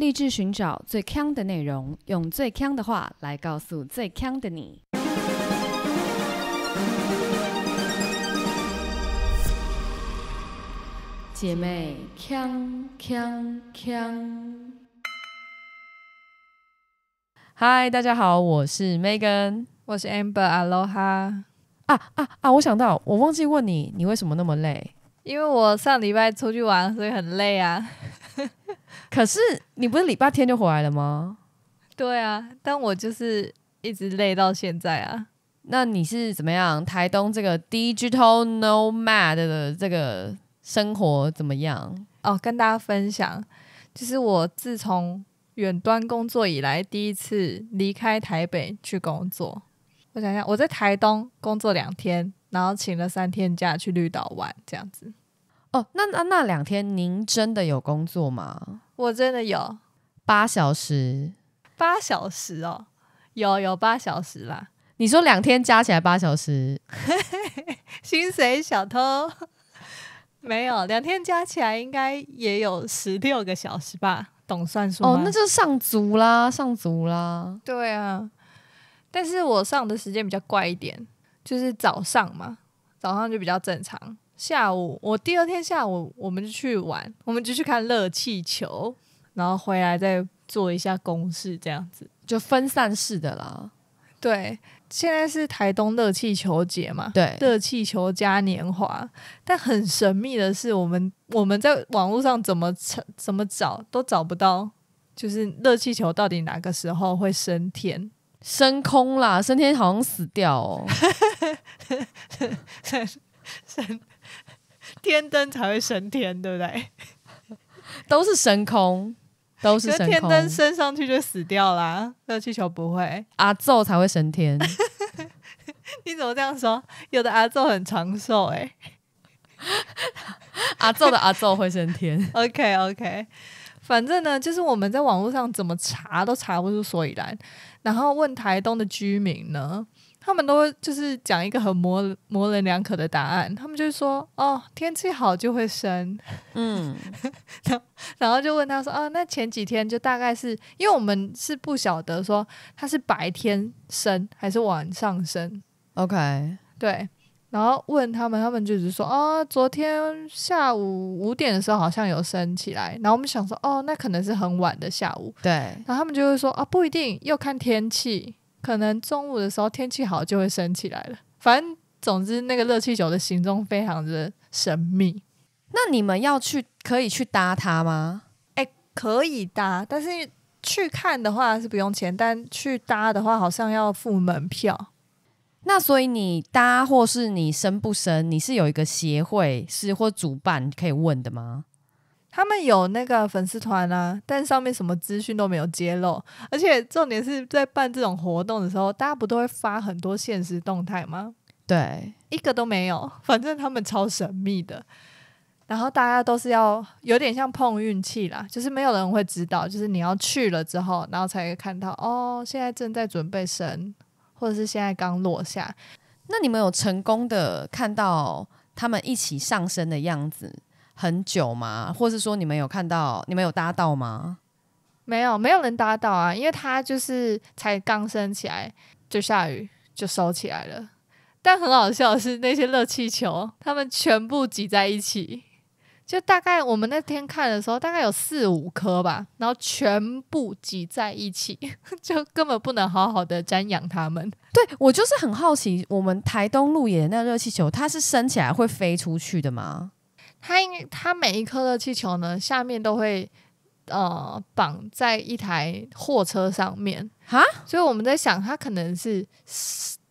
立志寻找最强的内容，用最强的话来告诉最强的你。姐妹，强强强！嗨，大家好，我是 Megan，我是 Amber，Aloha。啊啊啊！我想到，我忘记问你，你为什么那么累？因为我上礼拜出去玩，所以很累啊。可是你不是礼拜天就回来了吗？对啊，但我就是一直累到现在啊。那你是怎么样台东这个 digital nomad 的这个生活怎么样？哦，跟大家分享，就是我自从远端工作以来，第一次离开台北去工作。我想想，我在台东工作两天，然后请了三天假去绿岛玩，这样子。哦，那那那两天您真的有工作吗？我真的有八小时，八小时哦，有有八小时啦。你说两天加起来八小时，薪水小偷没有？两天加起来应该也有十六个小时吧？懂算术哦，那就上足啦，上足啦。对啊，但是我上的时间比较怪一点，就是早上嘛，早上就比较正常。下午，我第二天下午我们就去玩，我们就去看热气球，然后回来再做一下公式，这样子就分散式的啦。对，现在是台东热气球节嘛，对，热气球嘉年华。但很神秘的是，我们我们在网络上怎么找怎么找都找不到，就是热气球到底哪个时候会升天、升空啦？升天好像死掉哦，升。天灯才会升天，对不对？都是升空，都是升空。天灯升上去就死掉啦，热气球不会。阿昼才会升天，你怎么这样说？有的阿昼很长寿哎。阿昼的阿昼会升天。OK OK，反正呢，就是我们在网络上怎么查都查不出所以然，然后问台东的居民呢？他们都就是讲一个很模模棱两可的答案，他们就说哦，天气好就会生，嗯，然后然后就问他说啊，那前几天就大概是，因为我们是不晓得说它是白天生还是晚上生 o k 对，然后问他们，他们就是说啊，昨天下午五点的时候好像有升起来，然后我们想说哦，那可能是很晚的下午，对，然后他们就会说啊，不一定，要看天气。可能中午的时候天气好就会升起来了。反正总之，那个热气球的行踪非常的神秘。那你们要去可以去搭它吗？哎，可以搭，但是去看的话是不用钱，但去搭的话好像要付门票。那所以你搭或是你升不升，你是有一个协会是或主办可以问的吗？他们有那个粉丝团啊，但上面什么资讯都没有揭露，而且重点是在办这种活动的时候，大家不都会发很多现实动态吗？对，一个都没有，反正他们超神秘的。然后大家都是要有点像碰运气啦，就是没有人会知道，就是你要去了之后，然后才会看到哦，现在正在准备神，或者是现在刚落下。那你们有成功的看到他们一起上升的样子？很久吗？或是说你们有看到，你们有搭到吗？没有，没有人搭到啊，因为它就是才刚升起来就下雨，就收起来了。但很好笑的是，那些热气球，他们全部挤在一起，就大概我们那天看的时候，大概有四五颗吧，然后全部挤在一起，就根本不能好好的瞻仰他们。对我就是很好奇，我们台东路野那热气球，它是升起来会飞出去的吗？它应该，它每一颗热气球呢，下面都会呃绑在一台货车上面哈，所以我们在想，它可能是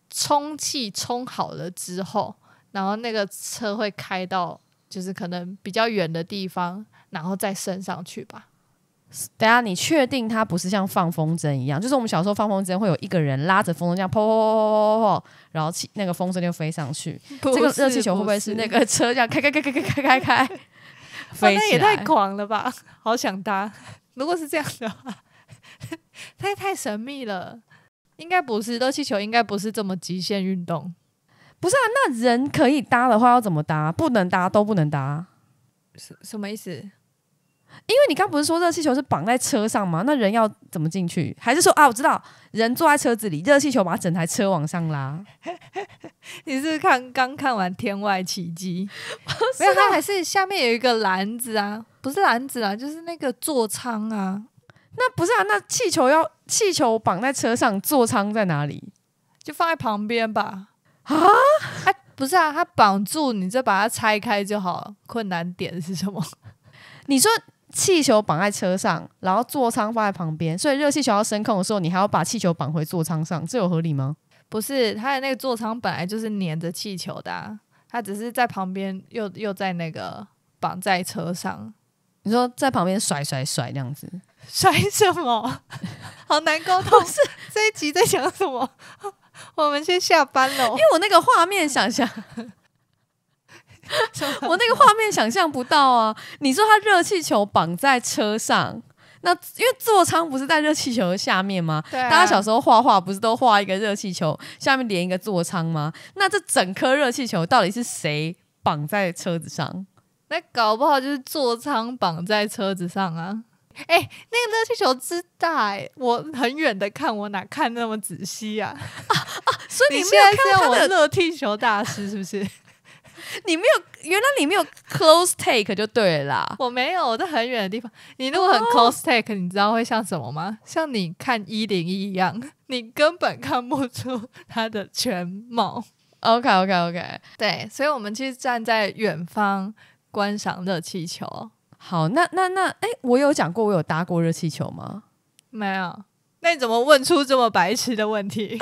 充气充好了之后，然后那个车会开到就是可能比较远的地方，然后再升上去吧。等下，你确定它不是像放风筝一样？就是我们小时候放风筝，会有一个人拉着风筝，这样噗噗噗噗噗噗，然后那个风筝就飞上去。这个热气球会不会是那个车这样开开开开开开开？飞的 也太狂了吧！好想搭。如果是这样的话，太太神秘了。应该不是热气球，应该不是这么极限运动。不是啊，那人可以搭的话，要怎么搭？不能搭都不能搭？什什么意思？因为你刚不是说热气球是绑在车上吗？那人要怎么进去？还是说啊，我知道人坐在车子里，热气球把整台车往上拉？你是看刚看完《天外奇迹》，没有，它还是下面有一个篮子啊，不是篮子啊，就是那个座舱啊。那不是啊，那气球要气球绑在车上，座舱在哪里？就放在旁边吧。啊？哎，不是啊，它绑住，你就把它拆开就好了。困难点是什么？你说。气球绑在车上，然后座舱放在旁边，所以热气球要升空的时候，你还要把气球绑回座舱上，这有合理吗？不是，他的那个座舱本来就是粘着气球的，他只是在旁边又又在那个绑在车上。你说在旁边甩甩甩这样子，甩什么？好难沟通，是这一集在讲什么？我们先下班了，因为我那个画面想象。我那个画面想象不到啊！你说他热气球绑在车上，那因为座舱不是在热气球下面吗？大家小时候画画不是都画一个热气球下面连一个座舱吗？那这整颗热气球到底是谁绑在车子上？那搞不好就是座舱绑在车子上啊！哎，那个热气球之大，我很远的看，我哪看那么仔细啊？啊所以你现在看我热气球大师是不是？你没有，原来你没有 close take 就对啦。我没有，我在很远的地方。你如果很 close take，你知道会像什么吗？像你看一零一一样，你根本看不出它的全貌。OK OK OK，对，所以，我们去站在远方观赏热气球。好，那那那，哎，我有讲过我有搭过热气球吗？没有。那你怎么问出这么白痴的问题？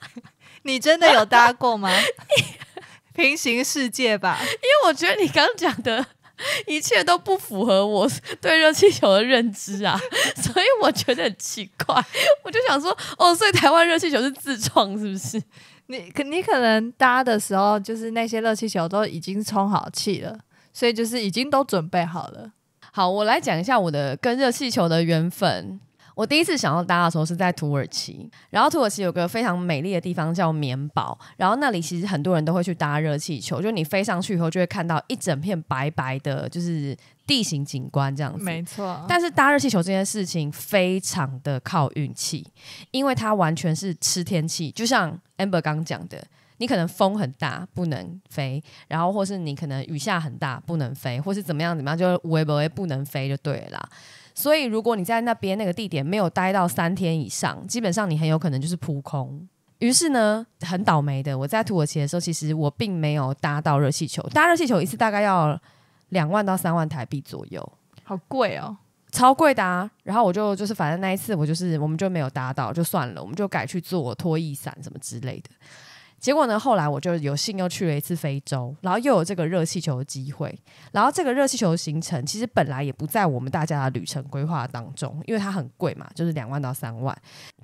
你真的有搭过吗？平行世界吧，因为我觉得你刚讲的一切都不符合我对热气球的认知啊，所以我觉得很奇怪。我就想说，哦，所以台湾热气球是自创是不是？你可你可能搭的时候，就是那些热气球都已经充好气了，所以就是已经都准备好了。好，我来讲一下我的跟热气球的缘分。我第一次想要搭的时候是在土耳其，然后土耳其有个非常美丽的地方叫棉堡，然后那里其实很多人都会去搭热气球，就是你飞上去以后就会看到一整片白白的，就是地形景观这样子。没错。但是搭热气球这件事情非常的靠运气，因为它完全是吃天气，就像 Amber 刚讲的，你可能风很大不能飞，然后或是你可能雨下很大不能飞，或是怎么样怎么样就微博 a 不能飞就对了。所以，如果你在那边那个地点没有待到三天以上，基本上你很有可能就是扑空。于是呢，很倒霉的，我在土耳其的时候，其实我并没有搭到热气球。搭热气球一次大概要两万到三万台币左右，好贵哦，超贵的。然后我就就是反正那一次我就是我们就没有搭到，就算了，我们就改去做脱衣伞什么之类的。结果呢？后来我就有幸又去了一次非洲，然后又有这个热气球的机会。然后这个热气球行程其实本来也不在我们大家的旅程规划当中，因为它很贵嘛，就是两万到三万。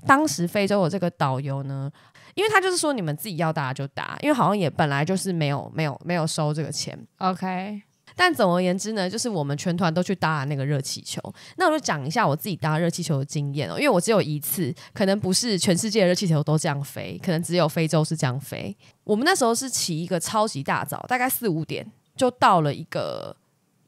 当时非洲的这个导游呢，因为他就是说你们自己要搭就搭，因为好像也本来就是没有没有没有收这个钱。OK。但总而言之呢，就是我们全团都去搭那个热气球。那我就讲一下我自己搭热气球的经验哦，因为我只有一次，可能不是全世界的热气球都这样飞，可能只有非洲是这样飞。我们那时候是起一个超级大早，大概四五点就到了一个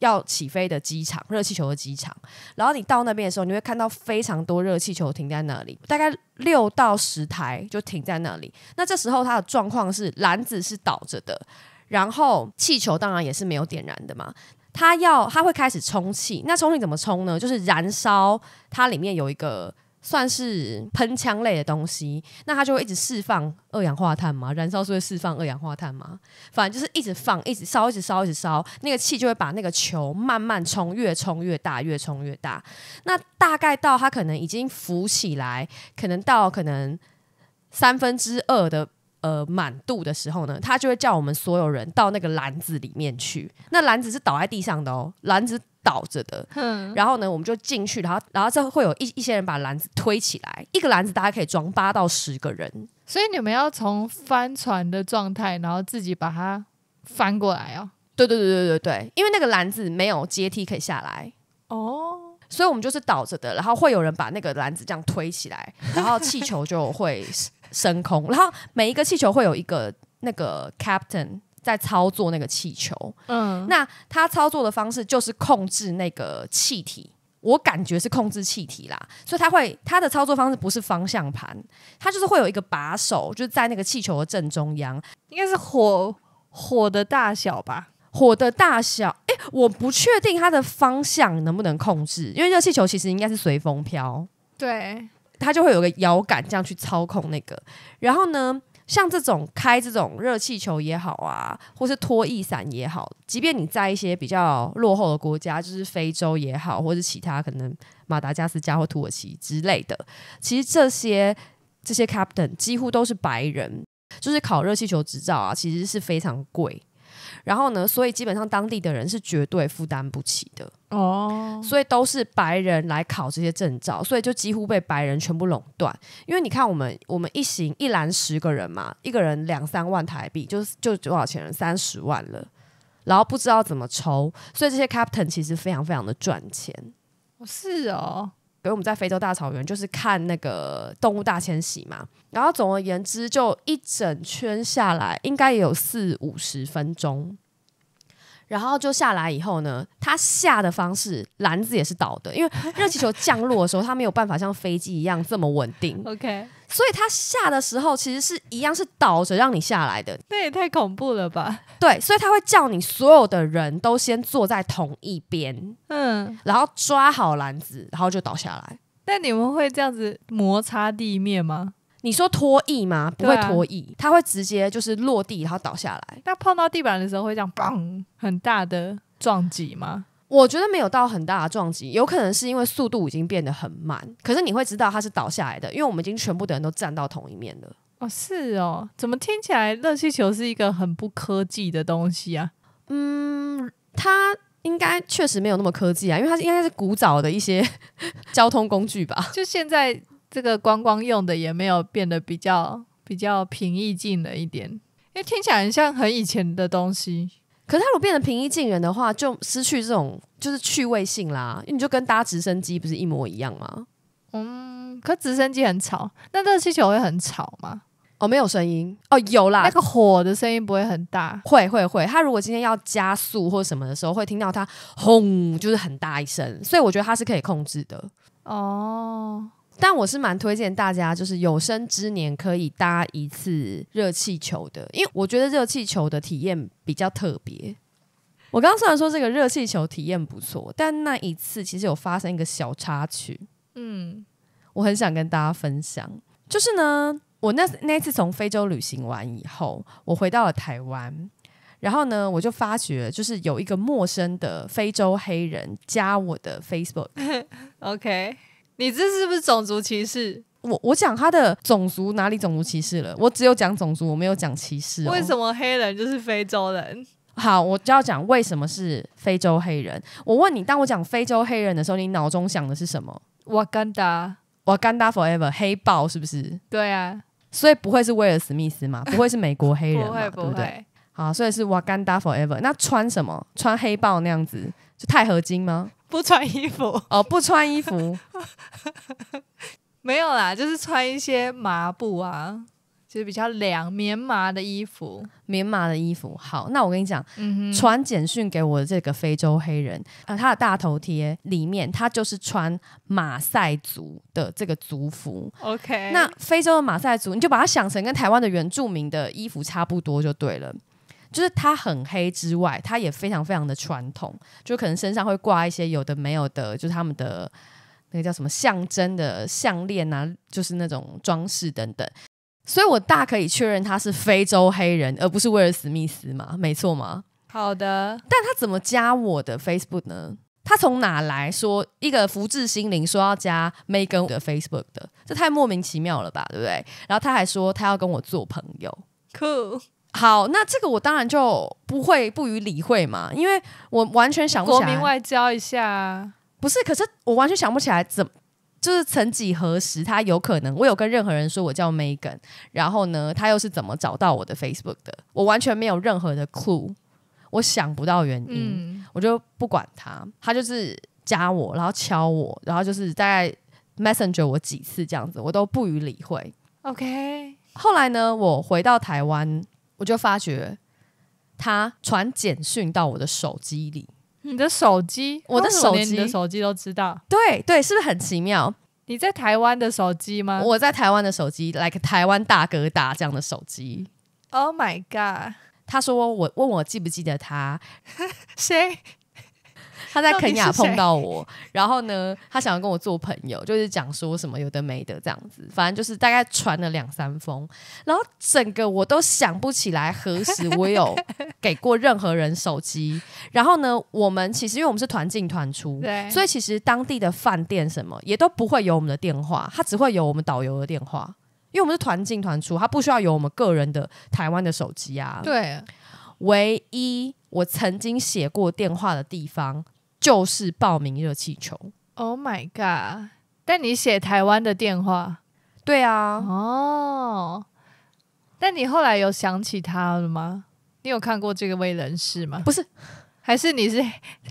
要起飞的机场，热气球的机场。然后你到那边的时候，你会看到非常多热气球停在那里，大概六到十台就停在那里。那这时候它的状况是篮子是倒着的。然后气球当然也是没有点燃的嘛，它要它会开始充气，那充气怎么充呢？就是燃烧它里面有一个算是喷枪类的东西，那它就会一直释放二氧化碳嘛，燃烧是会释放二氧化碳嘛，反正就是一直放，一直烧，一直烧，一直烧，那个气就会把那个球慢慢充，越充越大，越充越大。那大概到它可能已经浮起来，可能到可能三分之二的。呃，满度的时候呢，他就会叫我们所有人到那个篮子里面去。那篮子是倒在地上的哦，篮子倒着的。嗯，然后呢，我们就进去，然后，然后再会有一一些人把篮子推起来。一个篮子大家可以装八到十个人。所以你们要从帆船的状态，然后自己把它翻过来哦。对对对对对对，因为那个篮子没有阶梯可以下来哦，所以我们就是倒着的。然后会有人把那个篮子这样推起来，然后气球就会。升空，然后每一个气球会有一个那个 captain 在操作那个气球，嗯，那他操作的方式就是控制那个气体，我感觉是控制气体啦，所以他会他的操作方式不是方向盘，他就是会有一个把手，就是在那个气球的正中央，应该是火火的大小吧，火的大小，哎，我不确定它的方向能不能控制，因为热气球其实应该是随风飘，对。它就会有个摇杆这样去操控那个，然后呢，像这种开这种热气球也好啊，或是拖曳伞也好，即便你在一些比较落后的国家，就是非洲也好，或是其他可能马达加斯加或土耳其之类的，其实这些这些 captain 几乎都是白人，就是考热气球执照啊，其实是非常贵。然后呢？所以基本上当地的人是绝对负担不起的哦，所以都是白人来考这些证照，所以就几乎被白人全部垄断。因为你看，我们我们一行一栏十个人嘛，一个人两三万台币，就是就多少钱三十万了，然后不知道怎么抽，所以这些 captain 其实非常非常的赚钱。是哦。如我们在非洲大草原，就是看那个动物大迁徙嘛。然后总而言之，就一整圈下来，应该也有四五十分钟。然后就下来以后呢，他下的方式篮子也是倒的，因为热气球降落的时候，它没有办法像飞机一样这么稳定。OK，所以它下的时候其实是一样是倒着让你下来的。那也太恐怖了吧！对，所以他会叫你所有的人都先坐在同一边，嗯，然后抓好篮子，然后就倒下来。但你们会这样子摩擦地面吗？你说脱翼吗？不会脱翼，它会直接就是落地，然后倒下来。那碰到地板的时候会这样，砰！很大的撞击吗？我觉得没有到很大的撞击，有可能是因为速度已经变得很慢。可是你会知道它是倒下来的，因为我们已经全部的人都站到同一面了。哦，是哦，怎么听起来热气球是一个很不科技的东西啊？嗯，它应该确实没有那么科技啊，因为它应该是古早的一些 交通工具吧？就现在。这个观光用的也没有变得比较比较平易近人一点，因为听起来很像很以前的东西。可是它如果变得平易近人的话，就失去这种就是趣味性啦。因为你就跟搭直升机不是一模一样吗？嗯，可直升机很吵，那热气球会很吵吗？哦，没有声音哦，有啦，那个火的声音不会很大，会会会。它如果今天要加速或什么的时候，会听到它轰，就是很大一声。所以我觉得它是可以控制的。哦。但我是蛮推荐大家，就是有生之年可以搭一次热气球的，因为我觉得热气球的体验比较特别。我刚刚虽然说这个热气球体验不错，但那一次其实有发生一个小插曲，嗯，我很想跟大家分享，就是呢，我那那一次从非洲旅行完以后，我回到了台湾，然后呢，我就发觉就是有一个陌生的非洲黑人加我的 Facebook，OK。你这是不是种族歧视？我我讲他的种族哪里种族歧视了？我只有讲种族，我没有讲歧视。为什么黑人就是非洲人？好，我就要讲为什么是非洲黑人。我问你，当我讲非洲黑人的时候，你脑中想的是什么 w a 达，a n d a w a a n d a forever，黑豹是不是？对啊，所以不会是威尔·史密斯嘛？不会是美国黑人，对不对？好，所以是 w a 达 a n d a forever。那穿什么？穿黑豹那样子。就钛合金吗？不穿衣服哦，不穿衣服，没有啦，就是穿一些麻布啊，就是比较凉棉麻的衣服。棉麻的衣服，好，那我跟你讲，传简讯给我的这个非洲黑人啊，他的大头贴里面，他就是穿马赛族的这个族服。OK，那非洲的马赛族，你就把它想成跟台湾的原住民的衣服差不多就对了。就是他很黑之外，他也非常非常的传统，就可能身上会挂一些有的没有的，就是他们的那个叫什么象征的项链啊，就是那种装饰等等。所以我大可以确认他是非洲黑人，而不是威尔史密斯嘛，没错吗？好的。但他怎么加我的 Facebook 呢？他从哪来说一个福智心灵说要加 Megan 的 Facebook 的？这太莫名其妙了吧，对不对？然后他还说他要跟我做朋友，Cool。好，那这个我当然就不会不予理会嘛，因为我完全想不起来。国民外交一下，不是？可是我完全想不起来，怎么就是曾几何时他有可能我有跟任何人说我叫 Megan，然后呢，他又是怎么找到我的 Facebook 的？我完全没有任何的 clue，我想不到原因，我就不管他，他就是加我，然后敲我，然后就是大概 m e s s e n g e r 我几次这样子，我都不予理会。OK，后来呢，我回到台湾。我就发觉，他传简讯到我的手机里。你的手机，我的手机，你的手机都知道。对对，是不是很奇妙？你在台湾的手机吗？我在台湾的手机，like 台湾大哥大这样的手机。Oh my god！他说我问我记不记得他，谁？他在肯雅碰到我，然后呢，他想要跟我做朋友，就是讲说什么有的没的这样子，反正就是大概传了两三封，然后整个我都想不起来何时我有 给过任何人手机，然后呢，我们其实因为我们是团进团出，所以其实当地的饭店什么也都不会有我们的电话，他只会有我们导游的电话，因为我们是团进团出，他不需要有我们个人的台湾的手机啊。对，唯一我曾经写过电话的地方。就是报名热气球。Oh my god！但你写台湾的电话，对啊。哦，但你后来有想起他了吗？你有看过这个位人士吗？不是，还是你是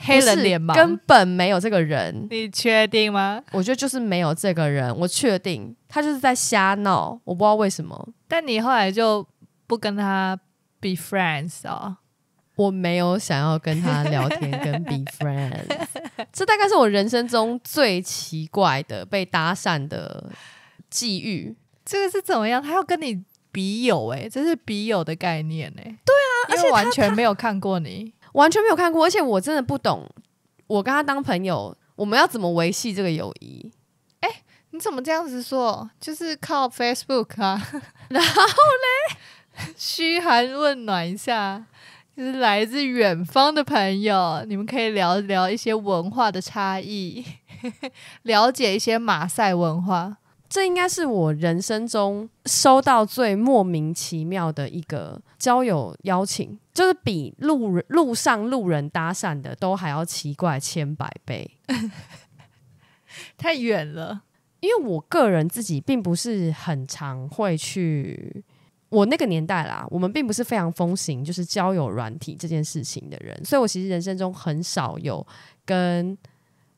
黑人脸吗？根本没有这个人，你确定吗？我觉得就是没有这个人，我确定他就是在瞎闹，我不知道为什么。但你后来就不跟他 be friends 啊？我没有想要跟他聊天，跟 be friends。这大概是我人生中最奇怪的被搭讪的际遇。这个是怎么样？他要跟你笔友哎，这是笔友的概念哎。对啊，而且完全没有看过你，完全没有看过。而且我真的不懂，我跟他当朋友，我们要怎么维系这个友谊？哎，你怎么这样子说？就是靠 Facebook 啊，然后嘞，嘘寒问暖一下。是来自远方的朋友，你们可以聊聊一些文化的差异，了解一些马赛文化。这应该是我人生中收到最莫名其妙的一个交友邀请，就是比路人路上路人搭讪的都还要奇怪千百倍。太远了，因为我个人自己并不是很常会去。我那个年代啦，我们并不是非常风行就是交友软体这件事情的人，所以我其实人生中很少有跟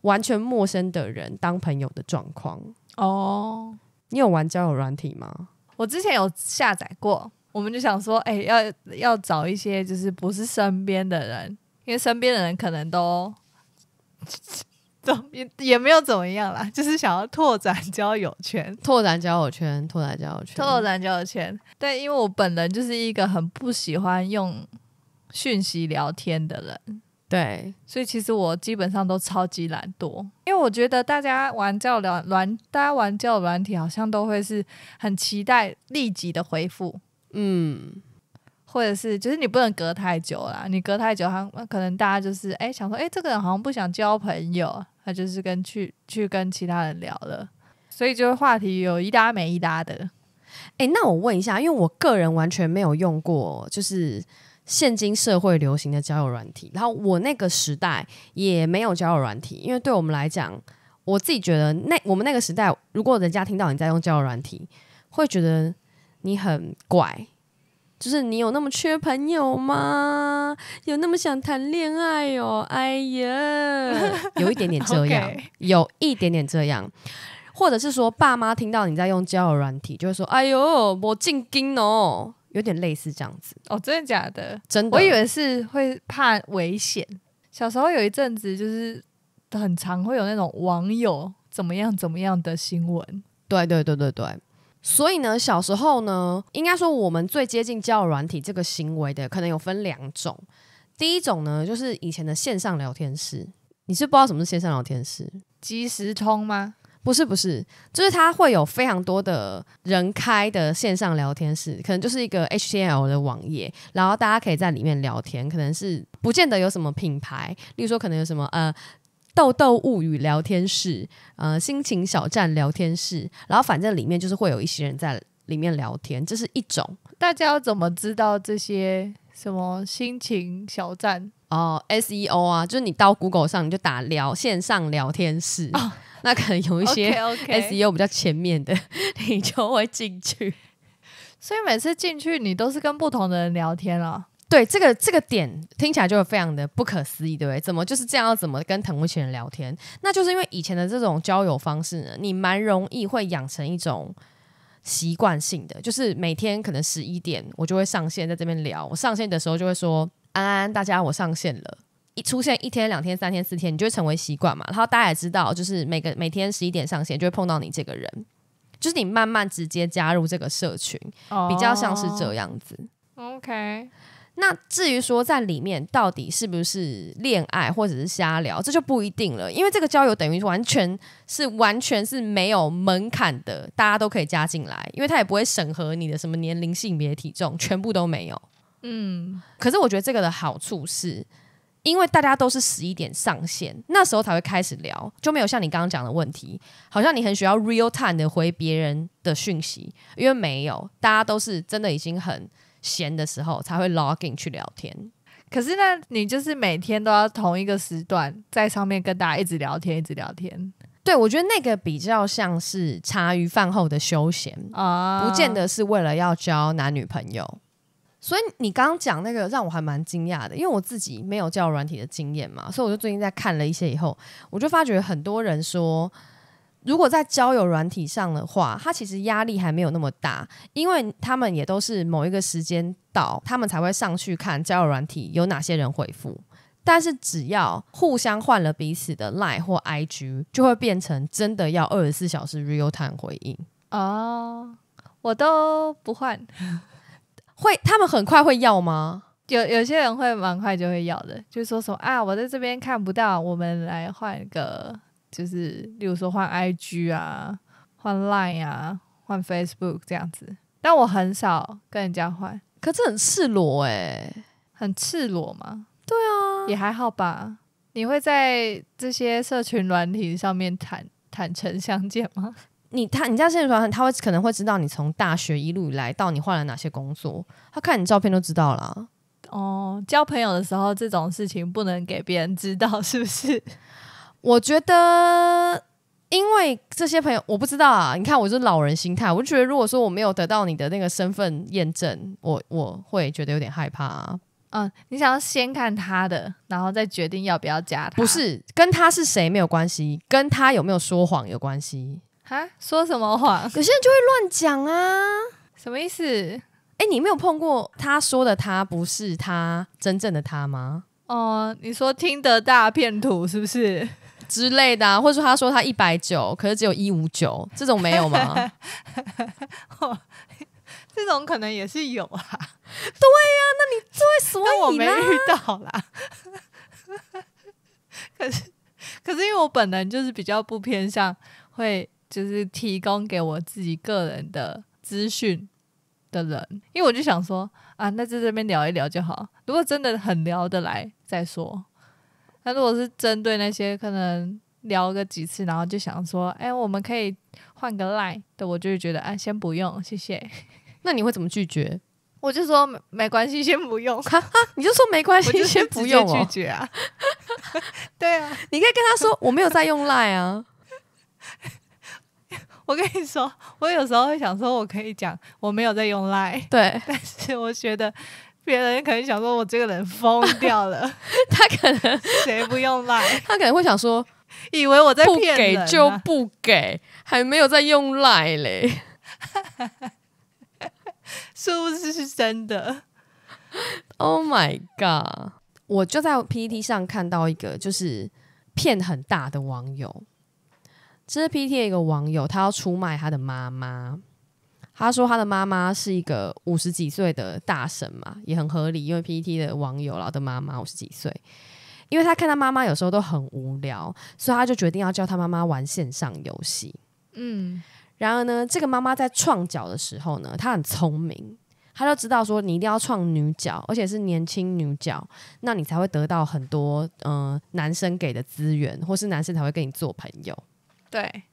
完全陌生的人当朋友的状况。哦，你有玩交友软体吗？我之前有下载过，我们就想说，哎，要要找一些就是不是身边的人，因为身边的人可能都。总也也没有怎么样啦，就是想要拓展 交友圈，拓展交友圈，拓展交友圈，拓展交友圈。但因为我本人就是一个很不喜欢用讯息聊天的人，对，所以其实我基本上都超级懒惰，因为我觉得大家玩交友软，大家玩交友软体好像都会是很期待立即的回复，嗯。或者是，就是你不能隔太久啦，你隔太久，他那可能大家就是哎，想说哎，这个人好像不想交朋友，他就是跟去去跟其他人聊了，所以就话题有一搭没一搭的。哎，那我问一下，因为我个人完全没有用过，就是现今社会流行的交友软体，然后我那个时代也没有交友软体，因为对我们来讲，我自己觉得那我们那个时代，如果人家听到你在用交友软体，会觉得你很怪。就是你有那么缺朋友吗？有那么想谈恋爱哦？哎呀，有一点点这样，有一点点这样，或者是说爸妈听到你在用交友软体，就会说：“哎呦，我进京哦。”有点类似这样子。哦，真的假的？真的。我以为是会怕危险。小时候有一阵子，就是很常会有那种网友怎么样怎么样的新闻。对对对对对。所以呢，小时候呢，应该说我们最接近交友软体这个行为的，可能有分两种。第一种呢，就是以前的线上聊天室。你是不知道什么是线上聊天室？即时通吗？不是，不是，就是它会有非常多的人开的线上聊天室，可能就是一个 H T L 的网页，然后大家可以在里面聊天，可能是不见得有什么品牌，例如说可能有什么呃。豆豆物语聊天室，呃，心情小站聊天室，然后反正里面就是会有一些人在里面聊天，这是一种。大家要怎么知道这些什么心情小站？哦，SEO 啊，就是你到 Google 上，你就打聊线上聊天室，那可能有一些 SEO 比较前面的，你就会进去。所以每次进去，你都是跟不同的人聊天了。对这个这个点听起来就会非常的不可思议，对不对？怎么就是这样？要怎么跟腾木前人聊天？那就是因为以前的这种交友方式，呢，你蛮容易会养成一种习惯性的，就是每天可能十一点我就会上线在这边聊。我上线的时候就会说安安，大家我上线了。一出现一天、两天、三天、四天，你就会成为习惯嘛。然后大家也知道，就是每个每天十一点上线就会碰到你这个人，就是你慢慢直接加入这个社群，比较像是这样子。OK。那至于说在里面到底是不是恋爱或者是瞎聊，这就不一定了。因为这个交友等于完全是完全是没有门槛的，大家都可以加进来，因为他也不会审核你的什么年龄、性别、体重，全部都没有。嗯，可是我觉得这个的好处是，因为大家都是十一点上线，那时候才会开始聊，就没有像你刚刚讲的问题，好像你很需要 real time 的回别人的讯息，因为没有，大家都是真的已经很。闲的时候才会 l o g i n 去聊天，可是呢，你就是每天都要同一个时段在上面跟大家一直聊天，一直聊天。对我觉得那个比较像是茶余饭后的休闲啊，不见得是为了要交男女朋友。所以你刚刚讲那个让我还蛮惊讶的，因为我自己没有教软体的经验嘛，所以我就最近在看了一些以后，我就发觉很多人说。如果在交友软体上的话，它其实压力还没有那么大，因为他们也都是某一个时间到，他们才会上去看交友软体有哪些人回复。但是只要互相换了彼此的 LINE 或 IG，就会变成真的要二十四小时 real time 回应。哦，我都不换，会他们很快会要吗？有有些人会蛮快就会要的，就是说什么啊，我在这边看不到，我们来换个。就是，例如说换 IG 啊，换 Line 啊，换 Facebook 这样子。但我很少跟人家换，可是很赤裸诶，很赤裸嘛。对啊，也还好吧。你会在这些社群软体上面坦坦诚相见吗？你他，你家社群软体，他会可能会知道你从大学一路以来到你换了哪些工作，他看你照片都知道了。哦，交朋友的时候这种事情不能给别人知道，是不是？我觉得，因为这些朋友，我不知道啊。你看，我是老人心态，我就觉得，如果说我没有得到你的那个身份验证，我我会觉得有点害怕。嗯，你想要先看他的，然后再决定要不要加他。不是跟他是谁没有关系，跟他有没有说谎有关系哈，说什么谎？有些人就会乱讲啊。什么意思？哎，你没有碰过他说的他不是他真正的他吗？哦，你说听得大骗图是不是？之类的，或者说他说他一百九，可是只有一五九，这种没有吗？这种可能也是有啊。对呀，那你所以我没遇到啦。可是，可是因为我本人就是比较不偏向会就是提供给我自己个人的资讯的人，因为我就想说啊，那在这边聊一聊就好，如果真的很聊得来再说。那如果是针对那些可能聊个几次，然后就想说，哎，我们可以换个 line 的，我就觉得，啊，先不用，谢谢。那你会怎么拒绝？我就说没关系，先不用。你就说没关系，先不用拒绝啊。对啊，你可以跟他说我没有在用 line 啊。我跟你说，我有时候会想说，我可以讲我没有在用 line，对，但是我觉得。别人可能想说：“我这个人疯掉了。”他可能谁不用赖，他可能会想说：“以为我在骗，就不给，还没有在用赖嘞。”是不是是真的？Oh my god！我就在 PPT 上看到一个，就是骗很大的网友，这是 PPT 一个网友，他要出卖他的妈妈。他说他的妈妈是一个五十几岁的大神嘛，也很合理，因为 PPT 的网友老的妈妈五十几岁，因为他看他妈妈有时候都很无聊，所以他就决定要教他妈妈玩线上游戏。嗯，然而呢，这个妈妈在创角的时候呢，她很聪明，她就知道说你一定要创女角，而且是年轻女角，那你才会得到很多嗯男生给的资源，或是男生才会跟你做朋友。对。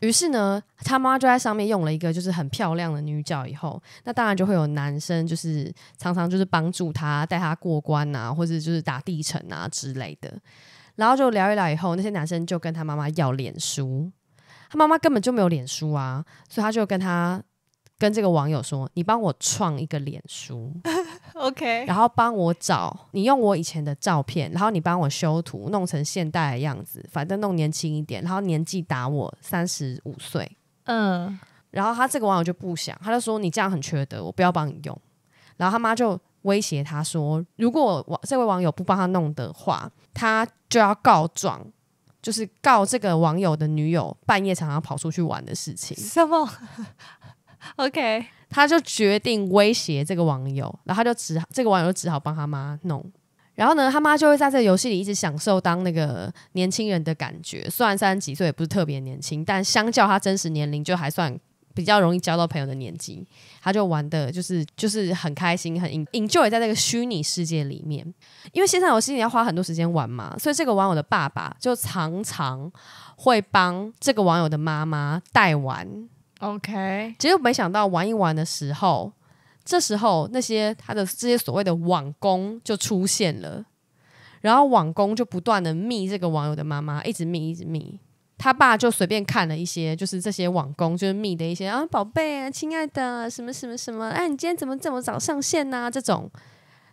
于是呢，他妈就在上面用了一个就是很漂亮的女角，以后那当然就会有男生，就是常常就是帮助他带他过关啊，或者就是打地城啊之类的，然后就聊一聊以后，那些男生就跟他妈妈要脸书，他妈妈根本就没有脸书啊，所以他就跟他。跟这个网友说，你帮我创一个脸书，OK，然后帮我找你用我以前的照片，然后你帮我修图，弄成现代的样子，反正弄年轻一点，然后年纪打我三十五岁，嗯，然后他这个网友就不想，他就说你这样很缺德，我不要帮你用。然后他妈就威胁他说，如果网这位网友不帮他弄的话，他就要告状，就是告这个网友的女友半夜常常跑出去玩的事情。什么？OK，他就决定威胁这个网友，然后他就只这个网友就只好帮他妈弄。然后呢，他妈就会在这个游戏里一直享受当那个年轻人的感觉。虽然三十几岁也不是特别年轻，但相较他真实年龄，就还算比较容易交到朋友的年纪。他就玩的，就是就是很开心，很 enjoy 在这个虚拟世界里面。因为线上游戏你要花很多时间玩嘛，所以这个网友的爸爸就常常会帮这个网友的妈妈代玩。OK，结果没想到玩一玩的时候，这时候那些他的这些所谓的网工就出现了，然后网工就不断的密这个网友的妈妈，一直密，一直密。他爸就随便看了一些，就是这些网工就是密的一些啊，宝贝啊，亲爱的，什么什么什么，哎，你今天怎么这么早上线呢？这种，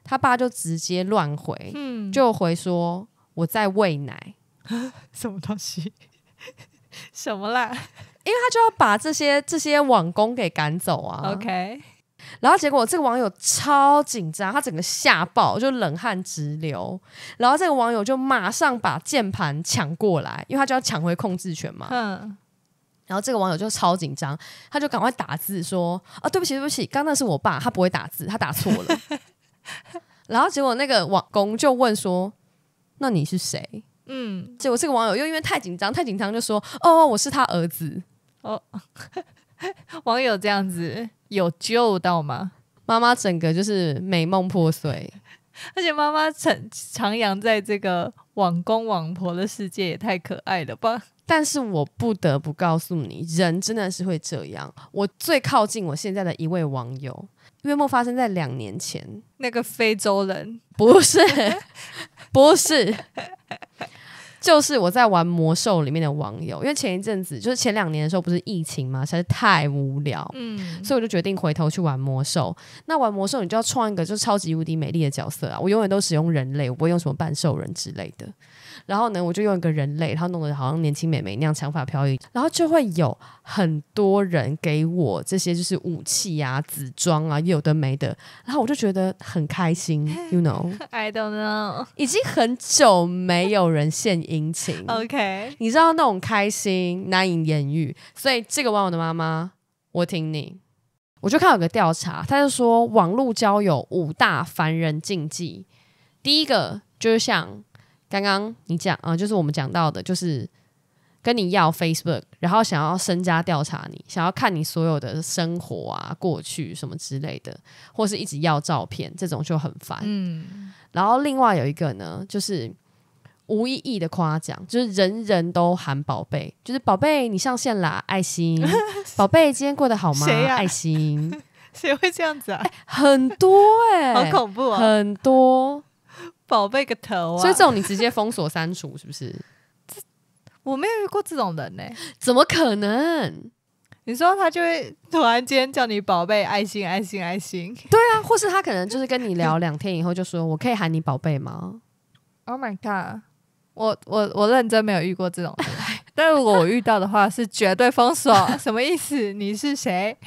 他爸就直接乱回，嗯，就回说我在喂奶，什么东西，什么啦？因为他就要把这些这些网工给赶走啊。OK，然后结果这个网友超紧张，他整个吓爆，就冷汗直流。然后这个网友就马上把键盘抢过来，因为他就要抢回控制权嘛。嗯。然后这个网友就超紧张，他就赶快打字说：“啊，对不起，对不起，刚那是我爸，他不会打字，他打错了。” 然后结果那个网工就问说：“那你是谁？”嗯。结果这个网友又因为太紧张，太紧张就说：“哦，我是他儿子。”哦，网友这样子有救到吗？妈妈整个就是美梦破碎，而且妈妈常徜徉在这个网公网婆的世界，也太可爱了吧！但是我不得不告诉你，人真的是会这样。我最靠近我现在的一位网友，为莫发生在两年前，那个非洲人，不是，不是。就是我在玩魔兽里面的网友，因为前一阵子就是前两年的时候，不是疫情嘛，实在太无聊，嗯，所以我就决定回头去玩魔兽。那玩魔兽，你就要创一个就是超级无敌美丽的角色啊！我永远都使用人类，我不会用什么半兽人之类的。然后呢，我就用一个人类，然后弄得好像年轻美眉那样长发飘逸，然后就会有很多人给我这些就是武器啊、紫装啊，有的没的，然后我就觉得很开心，You know，I don't know，已经很久没有人献殷勤，OK，你知道那种开心难以言喻，所以这个网友的妈妈，我听你，我就看有个调查，他就说网络交友五大凡人禁忌，第一个就是像。刚刚你讲啊，就是我们讲到的，就是跟你要 Facebook，然后想要深加调查你，想要看你所有的生活啊、过去什么之类的，或是一直要照片，这种就很烦。嗯，然后另外有一个呢，就是无意义的夸奖，就是人人都喊宝贝，就是宝贝你上线啦，爱心，宝贝今天过得好吗？谁爱心？谁会这样子啊？很多哎，好恐怖啊，很多。宝贝个头啊！所以这种你直接封锁删除是不是？我没有遇过这种人呢，怎么可能？你说他就会突然间叫你宝贝，爱心，爱心，爱心，对啊，或是他可能就是跟你聊两天以后，就说我可以喊你宝贝吗？Oh my god！我我我认真没有遇过这种，但如果我遇到的话，是绝对封锁。什么意思？你是谁？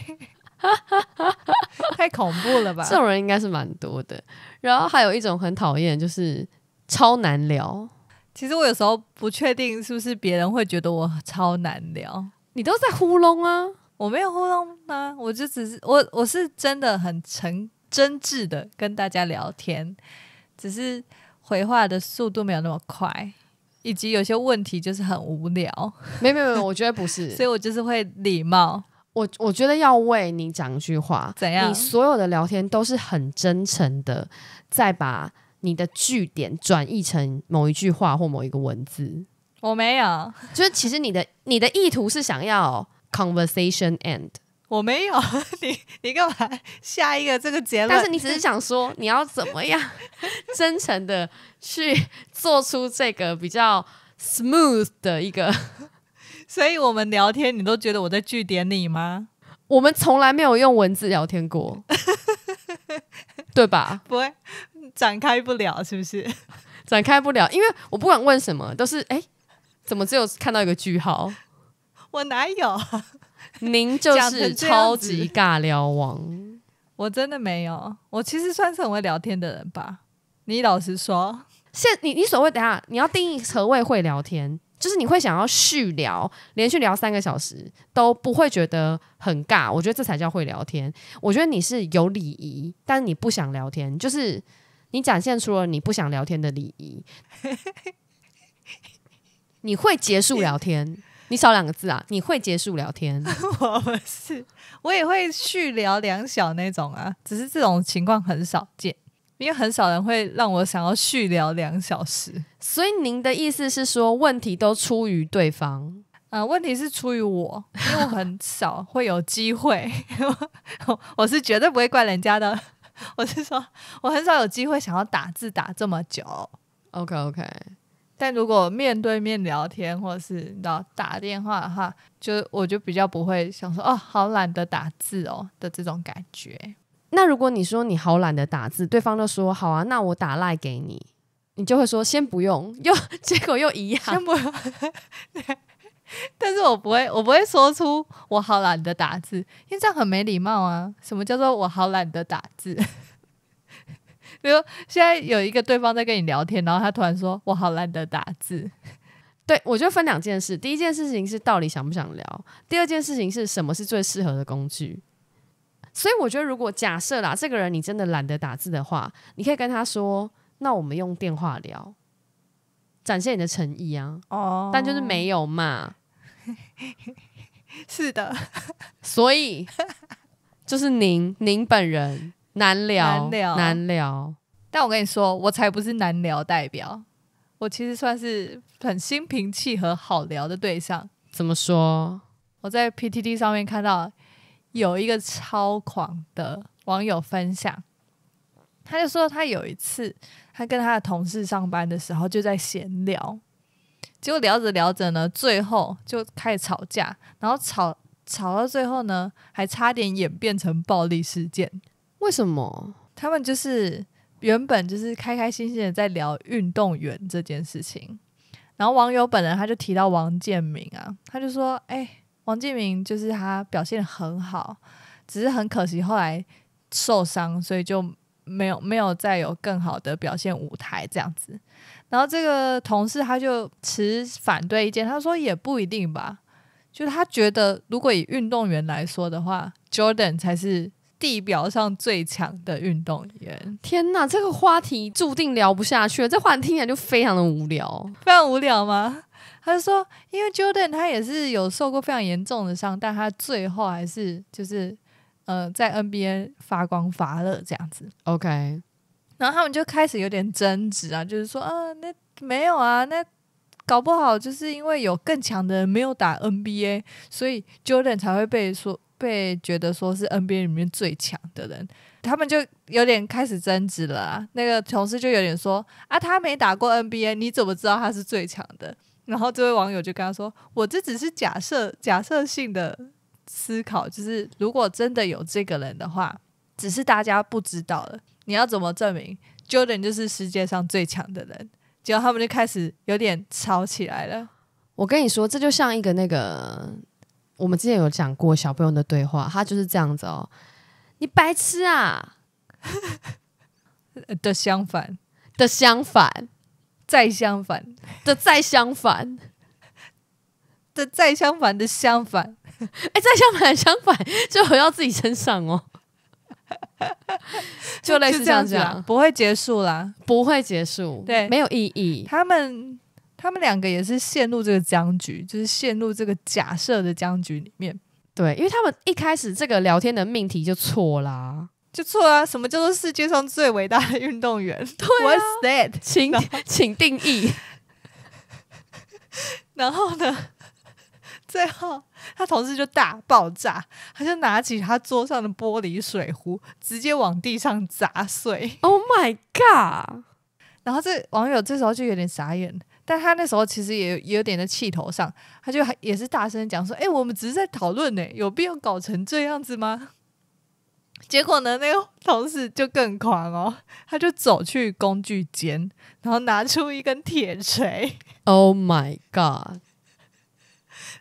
太恐怖了吧！这种人应该是蛮多的。然后还有一种很讨厌，就是超难聊。其实我有时候不确定是不是别人会觉得我超难聊。你都在糊弄啊！我没有糊弄啊！我就只是我我是真的很诚真挚的跟大家聊天，只是回话的速度没有那么快，以及有些问题就是很无聊。没有没没，我觉得不是，所以我就是会礼貌。我我觉得要为你讲一句话，怎样？你所有的聊天都是很真诚的，再把你的句点转译成某一句话或某一个文字。我没有，就是其实你的你的意图是想要 conversation end。我没有，你你给我下一个这个结论。但是你只是想说你要怎么样 真诚的去做出这个比较 smooth 的一个。所以我们聊天，你都觉得我在剧点你吗？我们从来没有用文字聊天过，对吧？不会展开不了，是不是？展开不了，因为我不管问什么，都是哎，怎么只有看到一个句号？我哪有？您就是超级尬聊王，我真的没有，我其实算是很会聊天的人吧？你老实说，现你你所谓等下你要定义何谓会聊天？就是你会想要续聊，连续聊三个小时都不会觉得很尬，我觉得这才叫会聊天。我觉得你是有礼仪，但是你不想聊天，就是你展现出了你不想聊天的礼仪。你会结束聊天？你少两个字啊！你会结束聊天？我不是，我也会续聊两小那种啊，只是这种情况很少见。因为很少人会让我想要续聊两小时，所以您的意思是说问题都出于对方啊？问题是出于我，因为我很少会有机会，我是绝对不会怪人家的。我是说，我很少有机会想要打字打这么久。OK OK，但如果面对面聊天或者是你知道打电话的话，就我就比较不会想说哦，好懒得打字哦的这种感觉。那如果你说你好懒得打字，对方就说好啊，那我打赖给你，你就会说先不用，又 结果又一样。先不用，但是我不会，我不会说出我好懒得打字，因为这样很没礼貌啊。什么叫做我好懒得打字？比如现在有一个对方在跟你聊天，然后他突然说我好懒得打字，对我就分两件事，第一件事情是到底想不想聊，第二件事情是什么是最适合的工具。所以我觉得，如果假设啦，这个人你真的懒得打字的话，你可以跟他说：“那我们用电话聊，展现你的诚意啊。”哦，但就是没有嘛。是的，所以就是您，您本人难聊，难聊，难聊。但我跟你说，我才不是难聊代表，我其实算是很心平气和、好聊的对象。怎么说？我在 PTT 上面看到。有一个超狂的网友分享，他就说他有一次他跟他的同事上班的时候就在闲聊，结果聊着聊着呢，最后就开始吵架，然后吵吵到最后呢，还差点演变成暴力事件。为什么？他们就是原本就是开开心心的在聊运动员这件事情，然后网友本人他就提到王建民啊，他就说：“哎。”王健明就是他表现很好，只是很可惜后来受伤，所以就没有没有再有更好的表现舞台这样子。然后这个同事他就持反对意见，他说也不一定吧，就是他觉得如果以运动员来说的话，Jordan 才是地表上最强的运动员。天哪，这个话题注定聊不下去了，这话听起来就非常的无聊，非常无聊吗？他就说，因为 Jordan 他也是有受过非常严重的伤，但他最后还是就是呃在 NBA 发光发热这样子。OK，然后他们就开始有点争执啊，就是说，啊，那没有啊，那搞不好就是因为有更强的人没有打 NBA，所以 Jordan 才会被说被觉得说是 NBA 里面最强的人。他们就有点开始争执了。啊，那个同事就有点说，啊，他没打过 NBA，你怎么知道他是最强的？然后这位网友就跟他说：“我这只是假设，假设性的思考，就是如果真的有这个人的话，只是大家不知道了。你要怎么证明 Jordan 就是世界上最强的人？结果他们就开始有点吵起来了。我跟你说，这就像一个那个我们之前有讲过小朋友的对话，他就是这样子哦，你白痴啊！”的相反的相反。再相反的，再相反的，再相反的相反，哎，再相反相反，就回到自己身上哦，就类似这样讲，不会结束啦，不会结束，对，没有意义。他们他们两个也是陷入这个僵局，就是陷入这个假设的僵局里面，对，因为他们一开始这个聊天的命题就错啦。就错啊！什么叫做世界上最伟大的运动员？What's that？请请定义。然后呢，最后他同事就大爆炸，他就拿起他桌上的玻璃水壶，直接往地上砸碎。Oh my god！然后这网友这时候就有点傻眼，但他那时候其实也也有点在气头上，他就还也是大声讲说：“哎，我们只是在讨论呢，有必要搞成这样子吗？”结果呢？那个同事就更狂哦，他就走去工具间，然后拿出一根铁锤。Oh my god！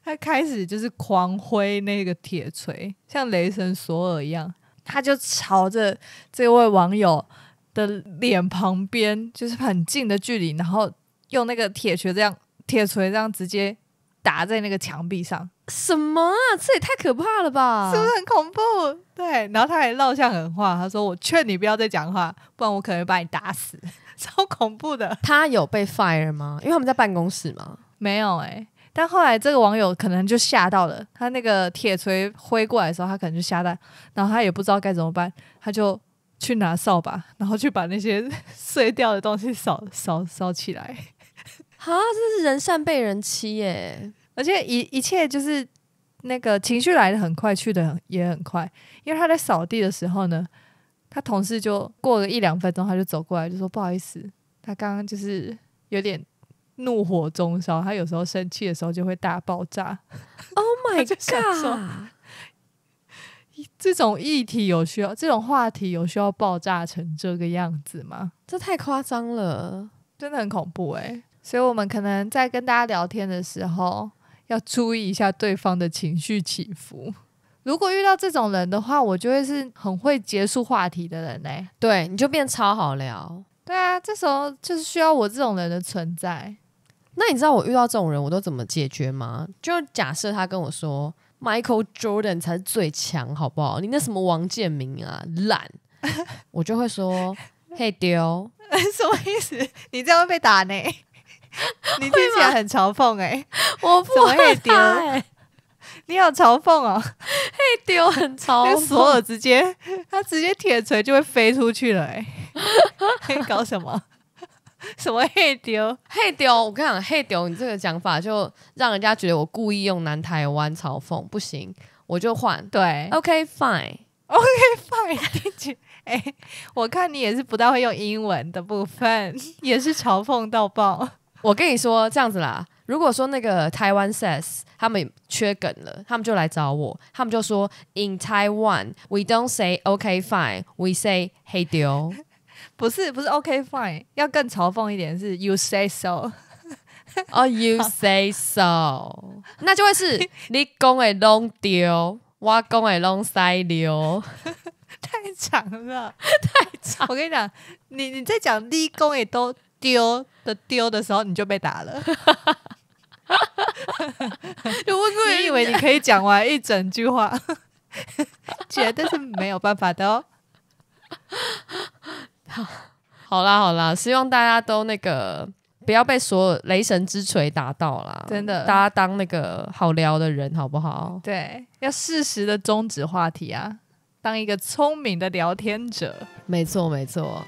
他开始就是狂挥那个铁锤，像雷神索尔一样，他就朝着这位网友的脸旁边，就是很近的距离，然后用那个铁锤这样，铁锤这样直接打在那个墙壁上。什么啊！这也太可怕了吧！是不是很恐怖？对，然后他还撂下狠话，他说：“我劝你不要再讲话，不然我可能把你打死。”超恐怖的。他有被 fire 吗？因为他们在办公室吗？没有哎。但后来这个网友可能就吓到了，他那个铁锤挥过来的时候，他可能就吓到，然后他也不知道该怎么办，他就去拿扫把，然后去把那些 碎掉的东西扫扫扫起来。哈，这是人善被人欺耶。而且一一切就是那个情绪来的很快，去的也很快。因为他在扫地的时候呢，他同事就过了一两分钟，他就走过来就说：“不好意思，他刚刚就是有点怒火中烧。他有时候生气的时候就会大爆炸。”Oh my god！这种议题有需要，这种话题有需要爆炸成这个样子吗？这太夸张了，真的很恐怖哎。所以我们可能在跟大家聊天的时候。要注意一下对方的情绪起伏。如果遇到这种人的话，我就会是很会结束话题的人嘞。对，你就变超好聊。对啊，这时候就是需要我这种人的存在。那你知道我遇到这种人我都怎么解决吗？就假设他跟我说 Michael Jordan 才是最强，好不好？你那什么王建明啊，懒，我就会说：“嘿，丢，什么意思？你这样会被打呢。” 你听起来很嘲讽哎，我不会丢，你好嘲讽啊！嘿丢很嘲，索尔直接他直接铁锤就会飞出去了哎，嘿 搞什么？什么嘿丢嘿丢？我跟你讲嘿丢，你这个讲法就让人家觉得我故意用南台湾嘲讽，不行，我就换对，OK fine，OK fine，听去哎，我看你也是不大会用英文的部分，也是嘲讽到爆。我跟你说这样子啦，如果说那个台湾 says 他们缺梗了，他们就来找我，他们就说 In Taiwan we don't say OK fine, we say Hey 黑 o 不是不是 OK fine，要更嘲讽一点是 You say so or You say so，那就会是 你讲的 long 零，挖功诶 l 塞流，太长了，太长。我跟你讲，你你在讲立功诶都。丢的丢的时候你就被打了，你 以为你可以讲完一整句话，绝 对是没有办法的哦。好，好啦，好啦，希望大家都那个不要被所雷神之锤打到啦，真的，大家当那个好聊的人好不好？对，要适时的终止话题啊，当一个聪明的聊天者，没错，没错。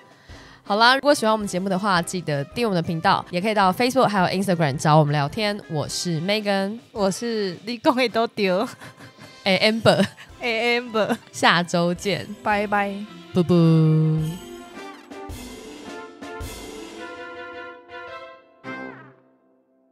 好啦，如果喜欢我们节目的话，记得订我们的频道，也可以到 Facebook 还有 Instagram 找我们聊天。我是 Megan，我是你讲的都丢，哎，Amber，哎，Amber，下周见，拜拜，不不。